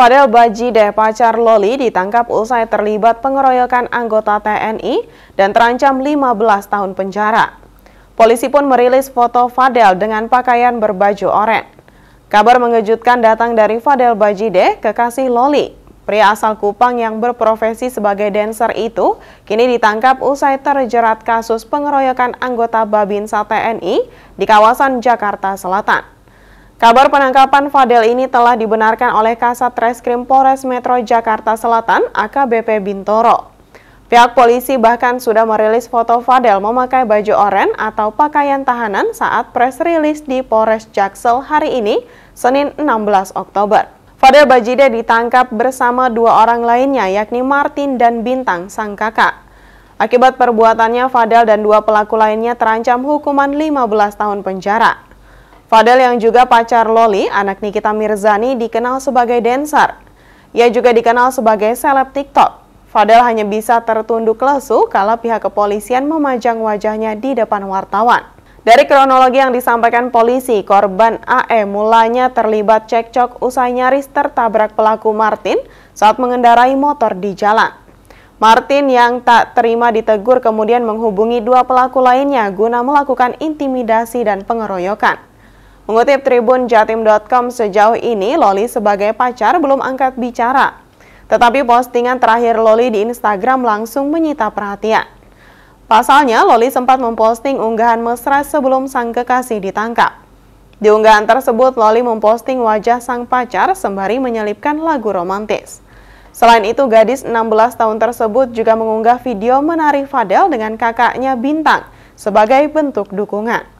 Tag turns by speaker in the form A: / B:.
A: Fadel Baji Deh Pacar Loli ditangkap usai terlibat pengeroyokan anggota TNI dan terancam 15 tahun penjara. Polisi pun merilis foto Fadel dengan pakaian berbaju oranye. Kabar mengejutkan datang dari Fadel Baji kekasih Loli. Pria asal Kupang yang berprofesi sebagai dancer itu kini ditangkap usai terjerat kasus pengeroyokan anggota Babinsa TNI di kawasan Jakarta Selatan. Kabar penangkapan Fadel ini telah dibenarkan oleh Kasat Reskrim Polres Metro Jakarta Selatan AKBP Bintoro. Pihak polisi bahkan sudah merilis foto Fadel memakai baju oren atau pakaian tahanan saat press rilis di Polres Jaksel hari ini, Senin 16 Oktober. Fadel Bajide ditangkap bersama dua orang lainnya yakni Martin dan Bintang, sang kakak. Akibat perbuatannya, Fadel dan dua pelaku lainnya terancam hukuman 15 tahun penjara. Fadel yang juga pacar Loli, anak Nikita Mirzani dikenal sebagai dancer. Ia juga dikenal sebagai seleb TikTok. Fadel hanya bisa tertunduk lesu kalau pihak kepolisian memajang wajahnya di depan wartawan. Dari kronologi yang disampaikan polisi, korban AE mulanya terlibat cekcok usai nyaris tertabrak pelaku Martin saat mengendarai motor di jalan. Martin yang tak terima ditegur kemudian menghubungi dua pelaku lainnya guna melakukan intimidasi dan pengeroyokan. Mengutip Tribun Jatim.com sejauh ini Loli sebagai pacar belum angkat bicara. Tetapi postingan terakhir Loli di Instagram langsung menyita perhatian. Pasalnya Loli sempat memposting unggahan mesra sebelum sang kekasih ditangkap. Di unggahan tersebut Loli memposting wajah sang pacar sembari menyelipkan lagu romantis. Selain itu, gadis 16 tahun tersebut juga mengunggah video menari Fadel dengan kakaknya Bintang sebagai bentuk dukungan.